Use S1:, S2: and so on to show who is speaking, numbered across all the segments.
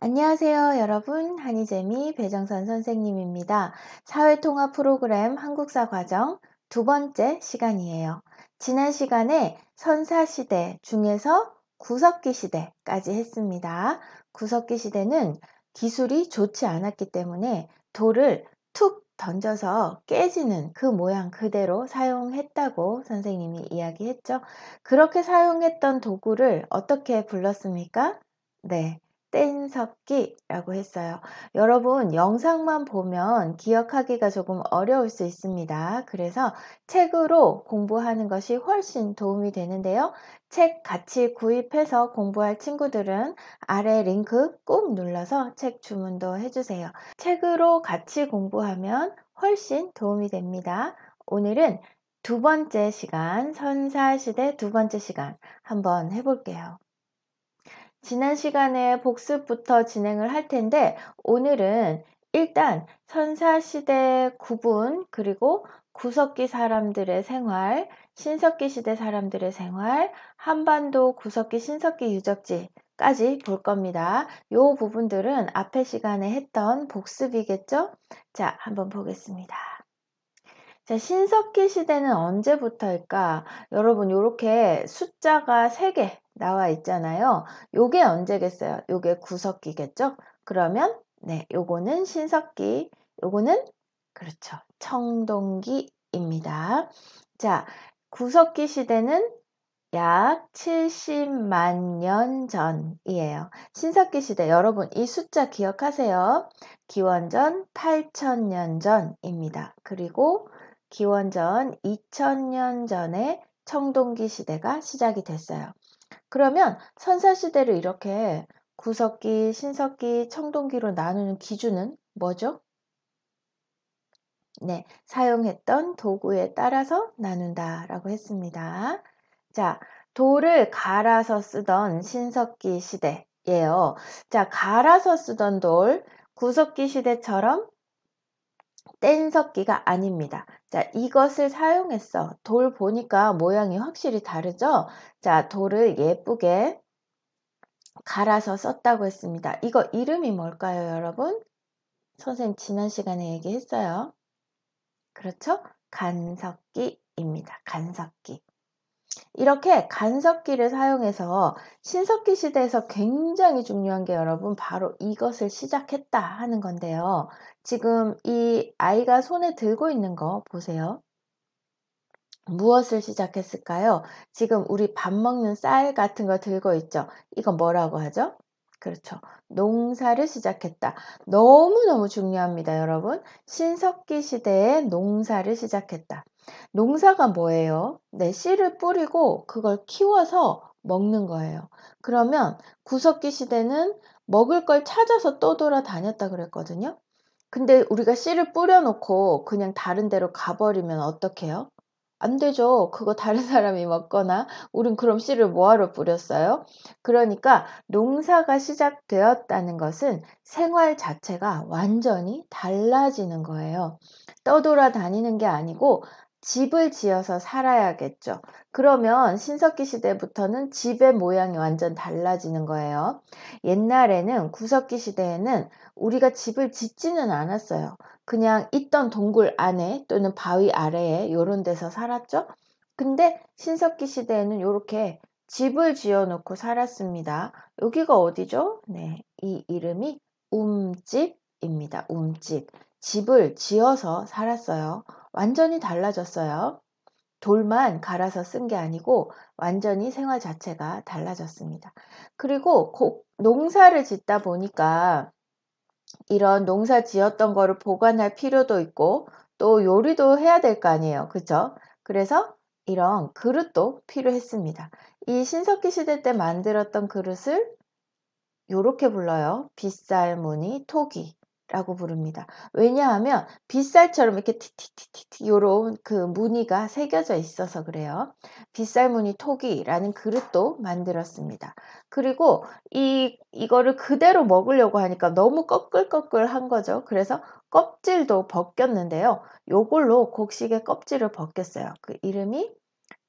S1: 안녕하세요, 여러분. 한이재미 배정선 선생님입니다. 사회통합 프로그램 한국사 과정 두 번째 시간이에요. 지난 시간에 선사시대 중에서 구석기 시대까지 했습니다. 구석기 시대는 기술이 좋지 않았기 때문에 돌을 툭 던져서 깨지는 그 모양 그대로 사용했다고 선생님이 이야기했죠. 그렇게 사용했던 도구를 어떻게 불렀습니까? 네. 뗀섭기라고 했어요. 여러분 영상만 보면 기억하기가 조금 어려울 수 있습니다. 그래서 책으로 공부하는 것이 훨씬 도움이 되는데요. 책 같이 구입해서 공부할 친구들은 아래 링크 꾹 눌러서 책 주문도 해주세요. 책으로 같이 공부하면 훨씬 도움이 됩니다. 오늘은 두 번째 시간, 선사시대 두 번째 시간 한번 해볼게요. 지난 시간에 복습부터 진행을 할 텐데 오늘은 일단 선사시대 구분 그리고 구석기 사람들의 생활, 신석기 시대 사람들의 생활, 한반도 구석기 신석기 유적지 까지 볼 겁니다. 요 부분들은 앞에 시간에 했던 복습이겠죠? 자, 한번 보겠습니다. 자, 신석기 시대는 언제부터일까? 여러분, 이렇게 숫자가 3개 나와 있잖아요. 요게 언제겠어요? 요게 구석기겠죠? 그러면, 네, 요거는 신석기, 요거는, 그렇죠. 청동기입니다. 자, 구석기 시대는 약 70만 년 전이에요. 신석기 시대 여러분 이 숫자 기억하세요. 기원전 8천년 전입니다. 그리고 기원전 2000년 전에 청동기 시대가 시작이 됐어요. 그러면 선사 시대를 이렇게 구석기, 신석기, 청동기로 나누는 기준은 뭐죠? 네, 사용했던 도구에 따라서 나눈다라고 했습니다. 자, 돌을 갈아서 쓰던 신석기 시대예요. 자, 갈아서 쓰던 돌, 구석기 시대처럼 뗀석기가 아닙니다. 자, 이것을 사용했어. 돌 보니까 모양이 확실히 다르죠? 자, 돌을 예쁘게 갈아서 썼다고 했습니다. 이거 이름이 뭘까요, 여러분? 선생님 지난 시간에 얘기했어요. 그렇죠? 간석기입니다. 간석기. 이렇게 간섭기를 사용해서 신석기 시대에서 굉장히 중요한 게 여러분 바로 이것을 시작했다 하는 건데요. 지금 이 아이가 손에 들고 있는 거 보세요. 무엇을 시작했을까요? 지금 우리 밥 먹는 쌀 같은 거 들고 있죠. 이거 뭐라고 하죠? 그렇죠. 농사를 시작했다. 너무너무 중요합니다, 여러분. 신석기 시대에 농사를 시작했다. 농사가 뭐예요? 네, 씨를 뿌리고 그걸 키워서 먹는 거예요. 그러면 구석기 시대는 먹을 걸 찾아서 떠돌아 다녔다 그랬거든요. 근데 우리가 씨를 뿌려놓고 그냥 다른 데로 가버리면 어떡해요? 안 되죠. 그거 다른 사람이 먹거나, 우린 그럼 씨를 뭐하러 뿌렸어요? 그러니까 농사가 시작되었다는 것은 생활 자체가 완전히 달라지는 거예요. 떠돌아 다니는 게 아니고 집을 지어서 살아야겠죠. 그러면 신석기 시대부터는 집의 모양이 완전 달라지는 거예요. 옛날에는 구석기 시대에는 우리가 집을 짓지는 않았어요. 그냥 있던 동굴 안에 또는 바위 아래에 요런 데서 살았죠. 근데 신석기 시대에는 요렇게 집을 지어 놓고 살았습니다. 여기가 어디죠? 네. 이 이름이 움집입니다. 움집. 집을 지어서 살았어요. 완전히 달라졌어요. 돌만 갈아서 쓴 게 아니고 완전히 생활 자체가 달라졌습니다. 그리고 농사를 짓다 보니까 이런 농사 지었던 거를 보관할 필요도 있고 또 요리도 해야 될 거 아니에요. 그쵸? 그래서 이런 그릇도 필요했습니다. 이 신석기 시대 때 만들었던 그릇을 요렇게 불러요. 빗살무늬 토기. 라고 부릅니다. 왜냐하면 빗살처럼 이렇게 티티티티티 요런 그 무늬가 새겨져 있어서 그래요. 빗살 무늬 토기라는 그릇도 만들었습니다. 그리고 이 이거를 그대로 먹으려고 하니까 너무 꺼끌꺼끌한 거죠. 그래서 껍질도 벗겼는데요. 요걸로 곡식의 껍질을 벗겼어요. 그 이름이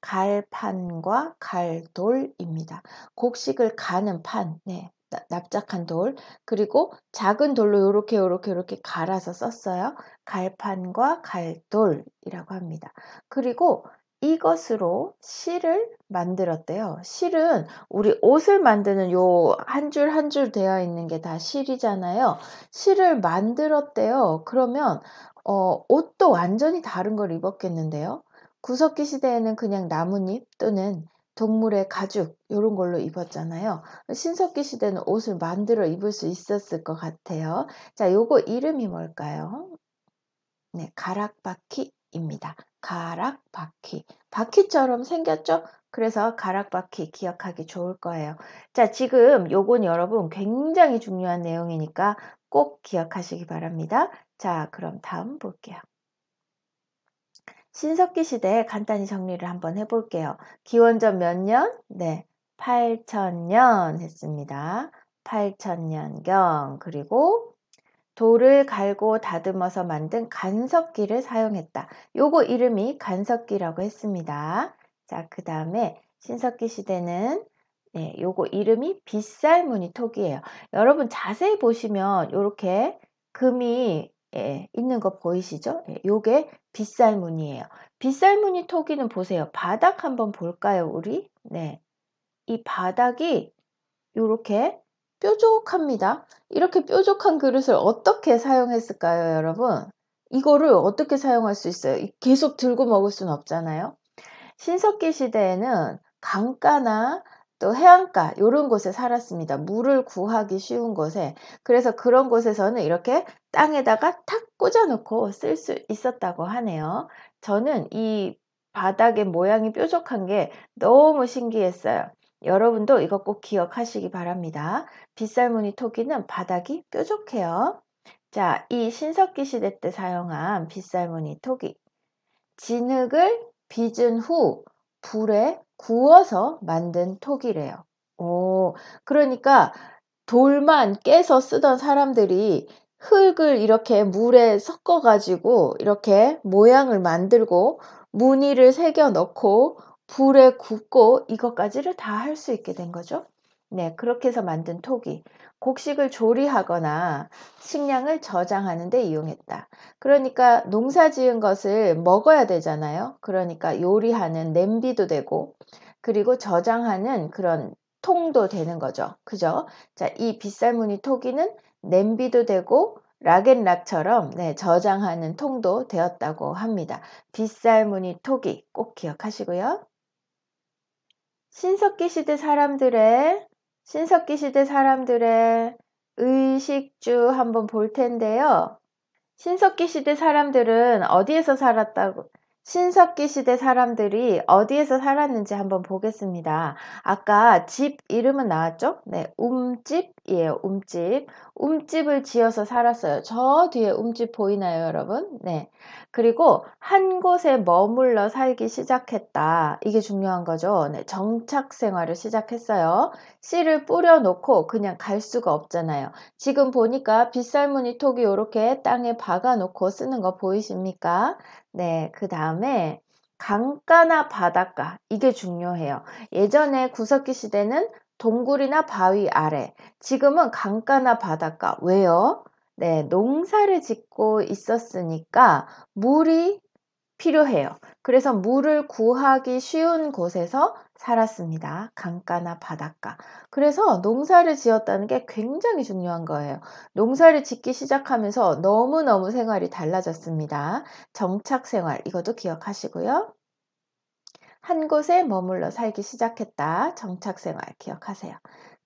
S1: 갈판과 갈돌입니다. 곡식을 가는 판, 네, 납작한 돌 그리고 작은 돌로 요렇게 요렇게 요렇게 갈아서 썼어요. 갈판과 갈돌이라고 합니다. 그리고 이것으로 실을 만들었대요. 실은 우리 옷을 만드는 요 한 줄 한 줄 되어 있는 게 다 실이잖아요. 실을 만들었대요. 그러면 어, 옷도 완전히 다른 걸 입었겠는데요. 구석기 시대에는 그냥 나뭇잎 또는 동물의 가죽 이런 걸로 입었잖아요. 신석기 시대는 옷을 만들어 입을 수 있었을 것 같아요. 자, 요거 이름이 뭘까요? 네, 가락바퀴입니다. 가락바퀴. 바퀴처럼 생겼죠? 그래서 가락바퀴 기억하기 좋을 거예요. 자, 지금 요건 여러분 굉장히 중요한 내용이니까 꼭 기억하시기 바랍니다. 자, 그럼 다음 볼게요. 신석기 시대에 간단히 정리를 한번 해볼게요. 기원전 몇 년? 네, 8천년 했습니다. 8천년경 그리고 돌을 갈고 다듬어서 만든 간석기를 사용했다. 요거 이름이 간석기라고 했습니다. 자, 그 다음에 신석기 시대는 네, 요거 이름이 빗살무늬 토기예요 여러분 자세히 보시면 이렇게 금이 예, 있는 거 보이시죠? 예, 요게 빗살무늬예요. 빗살무늬 토기는 보세요. 바닥 한번 볼까요, 우리? 네. 이 바닥이 요렇게 뾰족합니다. 이렇게 뾰족한 그릇을 어떻게 사용했을까요, 여러분? 이거를 어떻게 사용할 수 있어요? 계속 들고 먹을 수는 없잖아요. 신석기 시대에는 강가나 또 해안가 이런 곳에 살았습니다. 물을 구하기 쉬운 곳에. 그래서 그런 곳에서는 이렇게 땅에다가 탁 꽂아놓고 쓸 수 있었다고 하네요. 저는 이 바닥의 모양이 뾰족한 게 너무 신기했어요. 여러분도 이거 꼭 기억하시기 바랍니다. 빗살무늬 토기는 바닥이 뾰족해요. 자, 이 신석기 시대 때 사용한 빗살무늬 토기. 진흙을 빚은 후 불에 구워서 만든 톡이래요. 오, 그러니까 돌만 깨서 쓰던 사람들이 흙을 이렇게 물에 섞어가지고 이렇게 모양을 만들고 무늬를 새겨 넣고 불에 굽고 이것까지를 다 할 수 있게 된 거죠. 네, 그렇게 해서 만든 토기. 곡식을 조리하거나 식량을 저장하는 데 이용했다. 그러니까 농사 지은 것을 먹어야 되잖아요. 그러니까 요리하는 냄비도 되고, 그리고 저장하는 그런 통도 되는 거죠. 그죠? 자, 이 빗살무늬 토기는 냄비도 되고, 락앤락처럼 네, 저장하는 통도 되었다고 합니다. 빗살무늬 토기 꼭 기억하시고요. 신석기 시대 사람들의 신석기 시대 사람들의 의식주 한번 볼 텐데요. 신석기 시대 사람들은 어디에서 살았다고, 신석기 시대 사람들이 어디에서 살았는지 한번 보겠습니다. 아까 집 이름은 나왔죠? 네, 움집이에요, 움집. 움집을 지어서 살았어요. 저 뒤에 움집 보이나요, 여러분? 네. 그리고 한 곳에 머물러 살기 시작했다. 이게 중요한 거죠. 네, 정착 생활을 시작했어요. 씨를 뿌려놓고 그냥 갈 수가 없잖아요. 지금 보니까 빗살무늬 톡이 이렇게 땅에 박아놓고 쓰는 거 보이십니까? 네, 그 다음에 강가나 바닷가 이게 중요해요. 예전에 구석기 시대는 동굴이나 바위 아래 지금은 강가나 바닷가 왜요? 네, 농사를 짓고 있었으니까 물이 필요해요. 그래서 물을 구하기 쉬운 곳에서 살았습니다. 강가나 바닷가. 그래서 농사를 지었다는 게 굉장히 중요한 거예요. 농사를 짓기 시작하면서 너무너무 생활이 달라졌습니다. 정착 생활, 이것도 기억하시고요. 한 곳에 머물러 살기 시작했다. 정착 생활 기억하세요.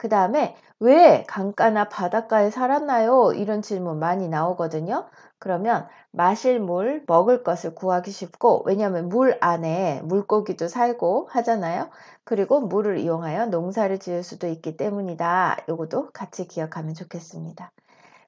S1: 그 다음에 왜 강가나 바닷가에 살았나요? 이런 질문 많이 나오거든요. 그러면 마실 물, 먹을 것을 구하기 쉽고 왜냐하면 물 안에 물고기도 살고 하잖아요. 그리고 물을 이용하여 농사를 지을 수도 있기 때문이다. 이것도 같이 기억하면 좋겠습니다.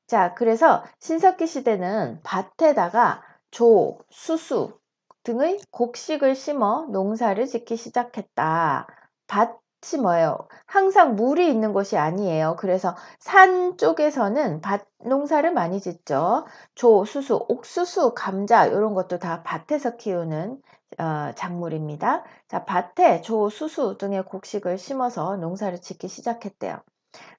S1: 자, 그래서 신석기 시대는 밭에다가 조, 수수 등의 곡식을 심어 농사를 짓기 시작했다. 밭 밭이 뭐예요? 항상 물이 있는 곳이 아니에요. 그래서 산 쪽에서는 밭 농사를 많이 짓죠. 조, 수수, 옥수수, 감자 이런 것도 다 밭에서 키우는 어, 작물입니다. 자, 밭에 조, 수수 등의 곡식을 심어서 농사를 짓기 시작했대요.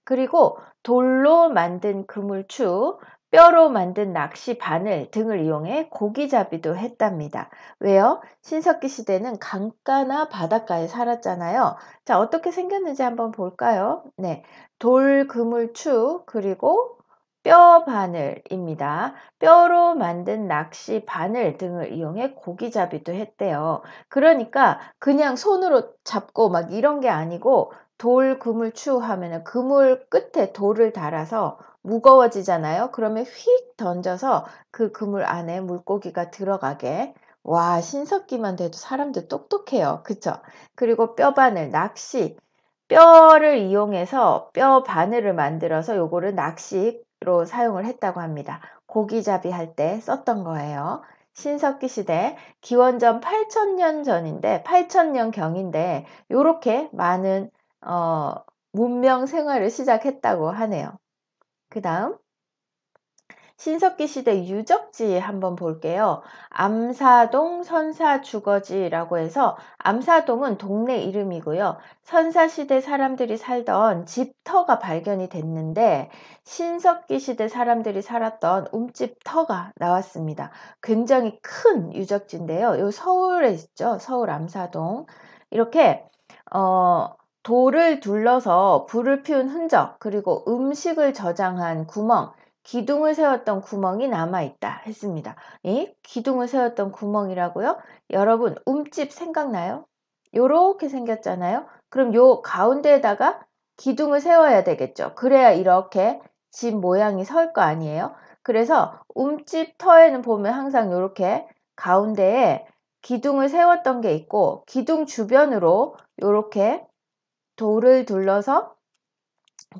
S1: 그리고 돌로 만든 그물추, 뼈로 만든 낚시 바늘 등을 이용해 고기잡이도 했답니다. 왜요? 신석기 시대는 강가나 바닷가에 살았잖아요. 자, 어떻게 생겼는지 한번 볼까요? 네. 돌, 그물, 추, 그리고 뼈 바늘입니다. 뼈로 만든 낚시 바늘 등을 이용해 고기잡이도 했대요. 그러니까 그냥 손으로 잡고 막 이런 게 아니고 돌, 그물, 추 하면은 그물 끝에 돌을 달아서 무거워지잖아요. 그러면 휙 던져서 그 그물 안에 물고기가 들어가게. 와, 신석기만 돼도 사람들 똑똑해요. 그쵸? 그리고 뼈바늘, 낚시. 뼈를 이용해서 뼈 바늘을 만들어서 요거를 낚시로 사용을 했다고 합니다. 고기잡이 할 때 썼던 거예요. 신석기 시대 기원전 8 0 0 0년 전인데 8 0 0 0년 경인데 요렇게 많은 어, 문명 생활을 시작했다고 하네요. 그 다음 신석기 시대 유적지 한번 볼게요. 암사동 선사주거지라고 해서 암사동은 동네 이름이고요. 선사시대 사람들이 살던 집터가 발견이 됐는데 신석기 시대 사람들이 살았던 움집터가 나왔습니다. 굉장히 큰 유적지인데요. 요 서울에 있죠. 서울 암사동. 이렇게 어, 돌을 둘러서 불을 피운 흔적, 그리고 음식을 저장한 구멍, 기둥을 세웠던 구멍이 남아있다 했습니다. 예? 기둥을 세웠던 구멍이라고요? 여러분, 움집 생각나요? 요렇게 생겼잖아요? 그럼 요 가운데에다가 기둥을 세워야 되겠죠. 그래야 이렇게 집 모양이 설 거 아니에요? 그래서 움집 터에는 보면 항상 요렇게 가운데에 기둥을 세웠던 게 있고 기둥 주변으로 요렇게 돌을 둘러서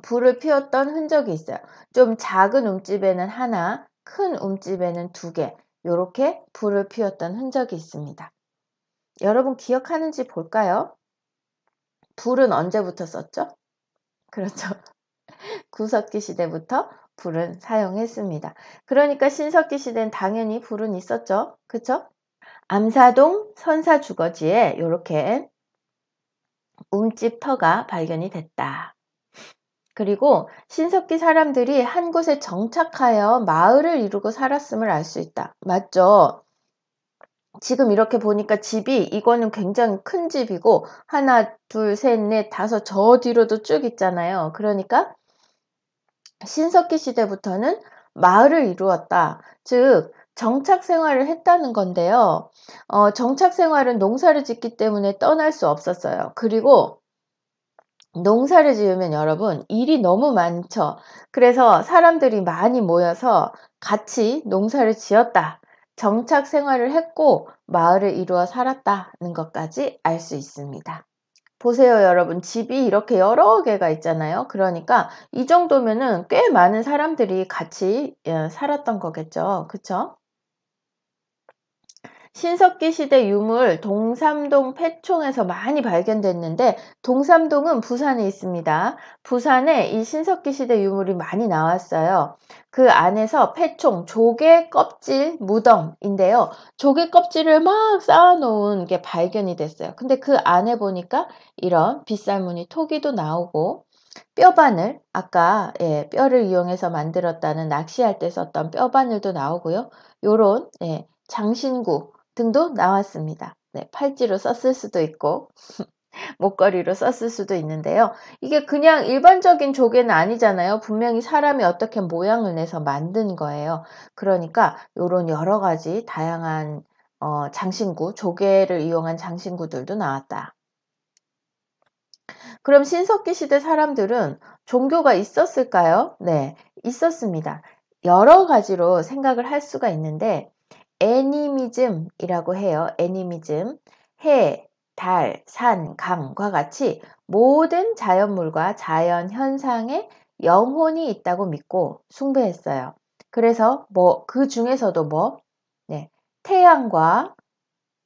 S1: 불을 피웠던 흔적이 있어요. 좀 작은 움집에는 하나, 큰 움집에는 두 개, 이렇게 불을 피웠던 흔적이 있습니다. 여러분 기억하는지 볼까요? 불은 언제부터 썼죠? 그렇죠. 구석기 시대부터 불은 사용했습니다. 그러니까 신석기 시대는 당연히 불은 있었죠. 그쵸? 암사동 선사 주거지에 이렇게 움집 터가 발견이 됐다. 그리고 신석기 사람들이 한 곳에 정착하여 마을을 이루고 살았음을 알 수 있다. 맞죠? 지금 이렇게 보니까 집이 이거는 굉장히 큰 집이고 하나, 둘, 셋, 넷, 다섯 저 뒤로도 쭉 있잖아요. 그러니까 신석기 시대부터는 마을을 이루었다. 즉 정착 생활을 했다는 건데요. 어, 정착 생활은 농사를 짓기 때문에 떠날 수 없었어요. 그리고 농사를 지으면 여러분 일이 너무 많죠. 그래서 사람들이 많이 모여서 같이 농사를 지었다. 정착 생활을 했고 마을을 이루어 살았다는 것까지 알 수 있습니다. 보세요, 여러분. 집이 이렇게 여러 개가 있잖아요. 그러니까 이 정도면은 꽤 많은 사람들이 같이 예, 살았던 거겠죠. 그쵸? 신석기 시대 유물 동삼동 패총에서 많이 발견됐는데 동삼동은 부산에 있습니다. 부산에 이 신석기 시대 유물이 많이 나왔어요. 그 안에서 패총, 조개 껍질 무덤인데요. 조개 껍질을 막 쌓아놓은 게 발견이 됐어요. 근데 그 안에 보니까 이런 빗살무늬 토기도 나오고 뼈바늘, 아까 예, 뼈를 이용해서 만들었다는 낚시할 때 썼던 뼈바늘도 나오고요. 요런 예, 장신구, 등도 나왔습니다. 네, 팔찌로 썼을 수도 있고 목걸이로 썼을 수도 있는데요. 이게 그냥 일반적인 조개는 아니잖아요. 분명히 사람이 어떻게 모양을 내서 만든 거예요. 그러니까 이런 여러 가지 다양한 어, 장신구, 조개를 이용한 장신구들도 나왔다. 그럼 신석기 시대 사람들은 종교가 있었을까요? 네, 있었습니다. 여러 가지로 생각을 할 수가 있는데 애니미즘이라고 해요. 애니미즘. 해, 달, 산, 강과 같이 모든 자연물과 자연 현상에 영혼이 있다고 믿고 숭배했어요. 그래서 뭐 그 중에서도 뭐 네, 태양과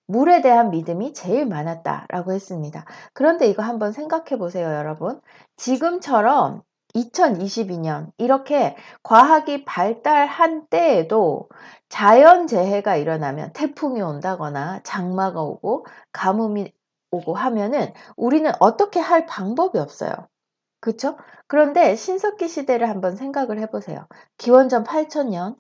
S1: 물에 대한 믿음이 제일 많았다라고 했습니다. 그런데 이거 한번 생각해 보세요, 여러분. 지금처럼 2022년 이렇게 과학이 발달한 때에도 자연 재해가 일어나면 태풍이 온다거나 장마가 오고 가뭄이 오고 하면은 우리는 어떻게 할 방법이 없어요. 그렇죠? 그런데 신석기 시대를 한번 생각을 해보세요. 기원전 8 0 0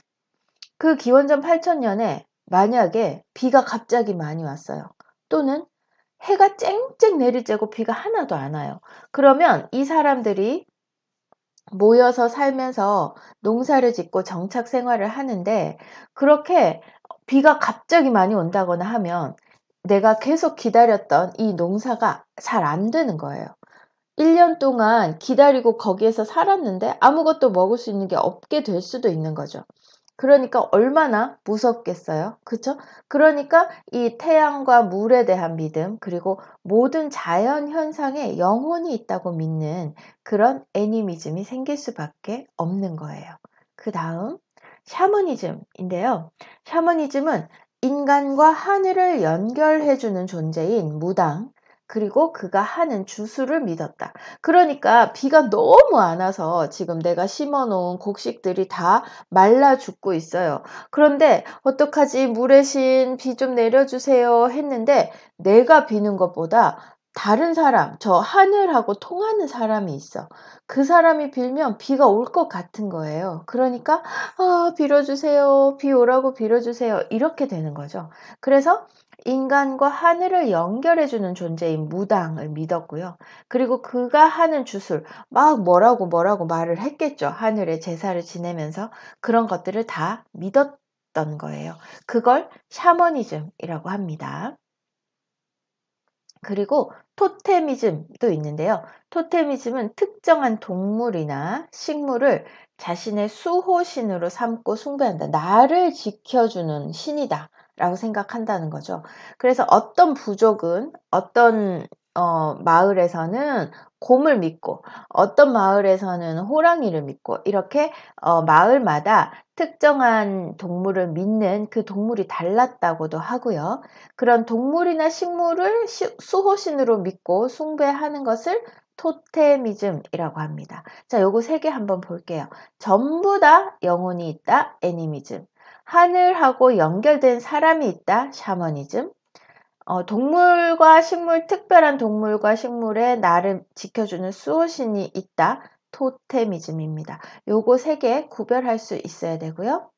S1: 0년그 기원전 8 0 0 0년에 만약에 비가 갑자기 많이 왔어요. 또는 해가 쨍쨍 내리쬐고 비가 하나도 안 와요. 그러면 이 사람들이 모여서 살면서 농사를 짓고 정착 생활을 하는데 그렇게 비가 갑자기 많이 온다거나 하면 내가 계속 기다렸던 이 농사가 잘 안 되는 거예요. 1년 동안 기다리고 거기에서 살았는데 아무것도 먹을 수 있는 게 없게 될 수도 있는 거죠. 그러니까 얼마나 무섭겠어요. 그렇죠? 그러니까 이 태양과 물에 대한 믿음 그리고 모든 자연 현상에 영혼이 있다고 믿는 그런 애니미즘이 생길 수밖에 없는 거예요. 그 다음 샤머니즘인데요. 샤머니즘은 인간과 하늘을 연결해주는 존재인 무당, 그리고 그가 하는 주수를 믿었다. 그러니까 비가 너무 안 와서 지금 내가 심어 놓은 곡식들이 다 말라 죽고 있어요. 그런데 어떡하지? 물의 신비 좀 내려주세요 했는데 내가 비는 것보다 다른 사람, 저 하늘하고 통하는 사람이 있어. 그 사람이 빌면 비가 올 것 같은 거예요. 그러니까, 아, 빌어주세요. 비 오라고 빌어주세요. 이렇게 되는 거죠. 그래서 인간과 하늘을 연결해주는 존재인 무당을 믿었고요. 그리고 그가 하는 주술, 막 뭐라고 뭐라고 말을 했겠죠. 하늘에 제사를 지내면서 그런 것들을 다 믿었던 거예요. 그걸 샤머니즘이라고 합니다. 그리고 토테미즘도 있는데요. 토테미즘은 특정한 동물이나 식물을 자신의 수호신으로 삼고 숭배한다. 나를 지켜주는 신이다. 라고 생각한다는 거죠. 그래서 어떤 부족은 어떤 어, 마을에서는 곰을 믿고 어떤 마을에서는 호랑이를 믿고 이렇게 어, 마을마다 특정한 동물을 믿는 그 동물이 달랐다고도 하고요. 그런 동물이나 식물을 시, 수호신으로 믿고 숭배하는 것을 토테미즘이라고 합니다. 자, 요거 세 개 한번 볼게요. 전부 다 영혼이 있다. 애니미즘. 하늘하고 연결된 사람이 있다. 샤머니즘. 어, 동물과 식물, 특별한 동물과 식물의 나를 지켜주는 수호신이 있다. 토테미즘입니다. 요거 세 개 구별할 수 있어야 되고요.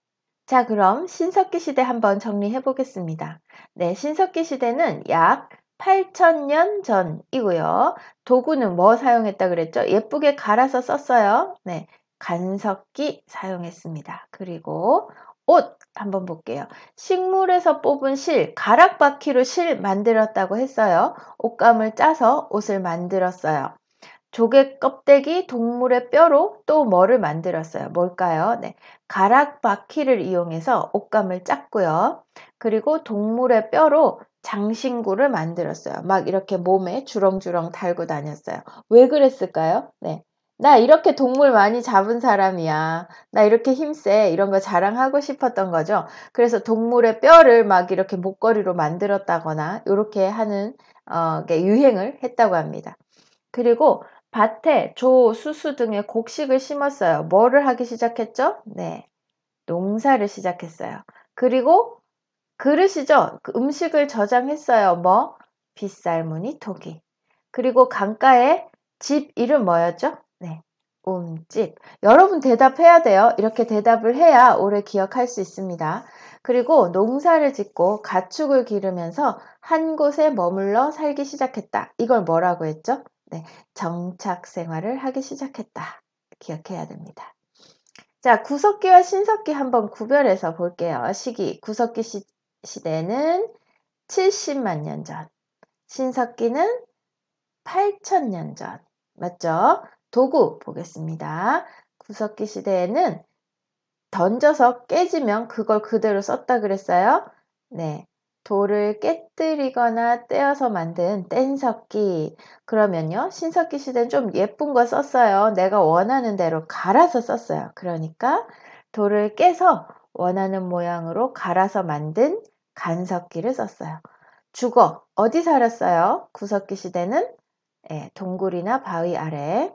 S1: 자, 그럼 신석기 시대 한번 정리해 보겠습니다. 네, 신석기 시대는 약 8,000년 전이고요. 도구는 뭐 사용했다 그랬죠? 예쁘게 갈아서 썼어요. 네, 간석기 사용했습니다. 그리고 옷 한번 볼게요. 식물에서 뽑은 실, 가락바퀴로 실 만들었다고 했어요. 옷감을 짜서 옷을 만들었어요. 조개 껍데기, 동물의 뼈로 또 뭐를 만들었어요. 뭘까요? 네. 가락바퀴를 이용해서 옷감을 짰고요. 그리고 동물의 뼈로 장신구를 만들었어요. 막 이렇게 몸에 주렁주렁 달고 다녔어요. 왜 그랬을까요? 네. 나 이렇게 동물 많이 잡은 사람이야. 나 이렇게 힘세. 이런 거 자랑하고 싶었던 거죠. 그래서 동물의 뼈를 막 이렇게 목걸이로 만들었다거나 이렇게 하는 어, 유행을 했다고 합니다. 그리고 밭에 조, 수수 등의 곡식을 심었어요. 뭐를 하기 시작했죠? 네. 농사를 시작했어요. 그리고 그릇이죠. 그 음식을 저장했어요. 뭐? 빗살무늬 토기. 그리고 강가에 집 이름 뭐였죠? 네. 움집. 여러분 대답해야 돼요. 이렇게 대답을 해야 오래 기억할 수 있습니다. 그리고 농사를 짓고 가축을 기르면서 한 곳에 머물러 살기 시작했다. 이걸 뭐라고 했죠? 네. 정착 생활을 하기 시작했다. 기억해야 됩니다. 자, 구석기와 신석기 한번 구별해서 볼게요. 시기. 구석기 시, 시대는 70만 년 전. 신석기는 8천년 전. 맞죠? 도구 보겠습니다. 구석기 시대에는 던져서 깨지면 그걸 그대로 썼다 그랬어요. 네. 돌을 깨뜨리거나 떼어서 만든 뗀석기. 그러면요. 신석기 시대는 좀 예쁜 거 썼어요. 내가 원하는 대로 갈아서 썼어요. 그러니까 돌을 깨서 원하는 모양으로 갈아서 만든 간석기를 썼어요. 주거 어디 살았어요? 구석기 시대는 네, 동굴이나 바위 아래.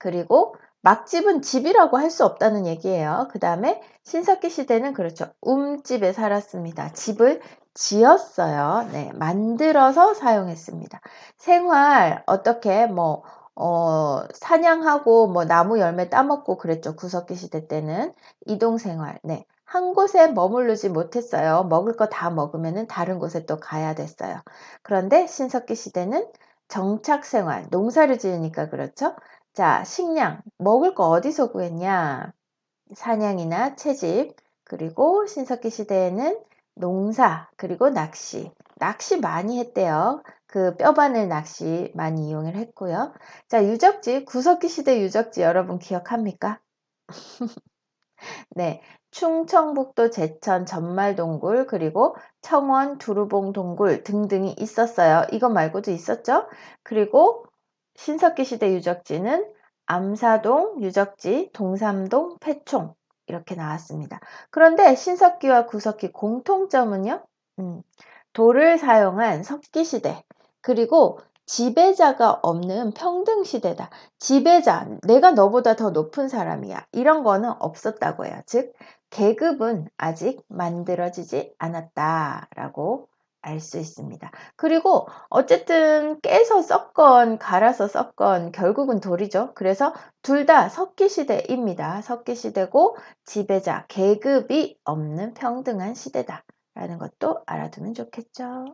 S1: 그리고 막집은 집이라고 할 수 없다는 얘기예요. 그 다음에 신석기 시대는 그렇죠. 움집에 살았습니다. 집을 지었어요. 네, 만들어서 사용했습니다. 생활 어떻게 뭐 어, 사냥하고 뭐 나무 열매 따먹고 그랬죠. 구석기 시대 때는 이동 생활. 네. 한 곳에 머무르지 못했어요. 먹을 거 다 먹으면 다른 곳에 또 가야 됐어요. 그런데 신석기 시대는 정착 생활, 농사를 지으니까 그렇죠. 자, 식량, 먹을 거 어디서 구했냐? 사냥이나 채집, 그리고 신석기 시대에는 농사, 그리고 낚시. 낚시 많이 했대요. 그 뼈바늘 낚시 많이 이용을 했고요. 자, 유적지, 구석기 시대 유적지 여러분 기억합니까? 네. 충청북도 제천 전말동굴 그리고 청원 두루봉 동굴 등등이 있었어요. 이거 말고도 있었죠. 그리고 신석기 시대 유적지는 암사동, 유적지, 동삼동, 패총 이렇게 나왔습니다. 그런데 신석기와 구석기 공통점은요. 음, 돌을 사용한 석기 시대 그리고 지배자가 없는 평등 시대다. 지배자, 내가 너보다 더 높은 사람이야. 이런 거는 없었다고 해요. 즉, 계급은 아직 만들어지지 않았다라고 알수 있습니다. 그리고 어쨌든 깨서 섞건 갈아서 섞건 결국은 돌이죠. 그래서 둘 다 석기시대입니다. 석기시대고 지배자, 계급이 없는 평등한 시대다. 라는 것도 알아두면 좋겠죠.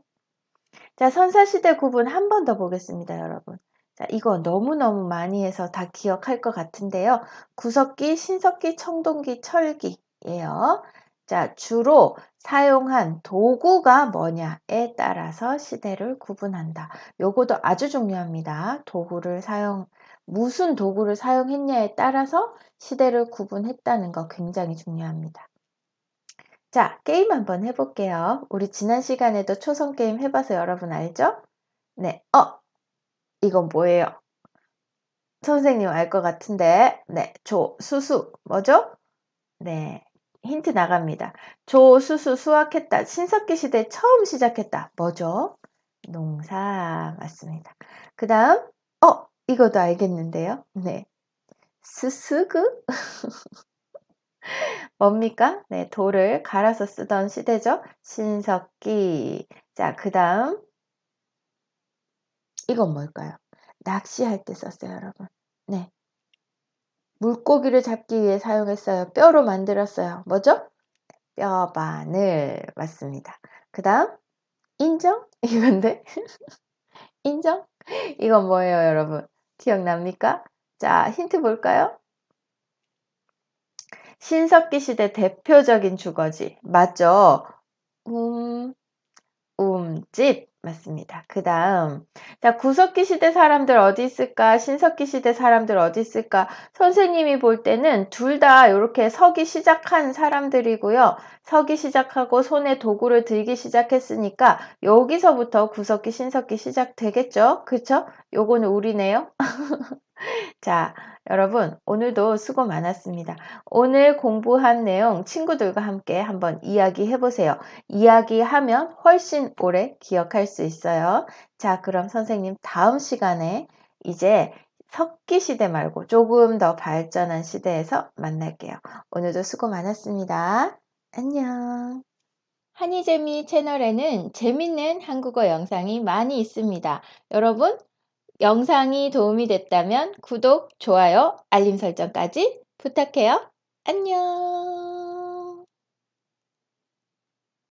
S1: 자, 선사시대 구분 한 번 더 보겠습니다, 여러분. 자, 이거 너무너무 많이 해서 다 기억할 것 같은데요. 구석기, 신석기, 청동기, 철기예요. 자, 주로 사용한 도구가 뭐냐에 따라서 시대를 구분한다. 요것도 아주 중요합니다. 도구를 사용, 무슨 도구를 사용했냐에 따라서 시대를 구분했다는 거 굉장히 중요합니다. 자, 게임 한번 해볼게요. 우리 지난 시간에도 초성 게임 해봐서 여러분 알죠? 네, 어, 이건 뭐예요? 선생님 알 것 같은데, 네, 조, 수수, 뭐죠? 네, 힌트 나갑니다. 조수수 수확했다. 신석기 시대 처음 시작했다. 뭐죠? 농사 맞습니다. 그 다음 어 이거도 알겠는데요. 네 스스그 뭡니까? 네 돌을 갈아서 쓰던 시대죠. 신석기 자그 다음 이건 뭘까요? 낚시할 때 썼어요 여러분. 네 물고기를 잡기 위해 사용했어요. 뼈로 만들었어요. 뭐죠? 뼈바늘 맞습니다. 그 다음 인정? 이건데 인정? 이건 뭐예요 여러분? 기억납니까? 자 힌트 볼까요? 신석기 시대 대표적인 주거지 맞죠? 음, 움집 음, 맞습니다. 그 다음, 자, 구석기 시대 사람들 어디 있을까? 신석기 시대 사람들 어디 있을까? 선생님이 볼 때는 둘 다 이렇게 서기 시작한 사람들이고요. 서기 시작하고 손에 도구를 들기 시작했으니까 여기서부터 구석기, 신석기 시작되겠죠? 그쵸? 요거는 우리네요. 자, 여러분, 오늘도 수고 많았습니다. 오늘 공부한 내용 친구들과 함께 한번 이야기해 보세요. 이야기하면 훨씬 오래 기억할 수 있어요. 자, 그럼 선생님 다음 시간에 이제 석기 시대 말고 조금 더 발전한 시대에서 만날게요. 오늘도 수고 많았습니다. 안녕. 한이재미 채널에는 재밌는 한국어 영상이 많이 있습니다. 여러분, 영상이 도움이 됐다면 구독, 좋아요, 알림 설정까지 부탁해요. 안녕!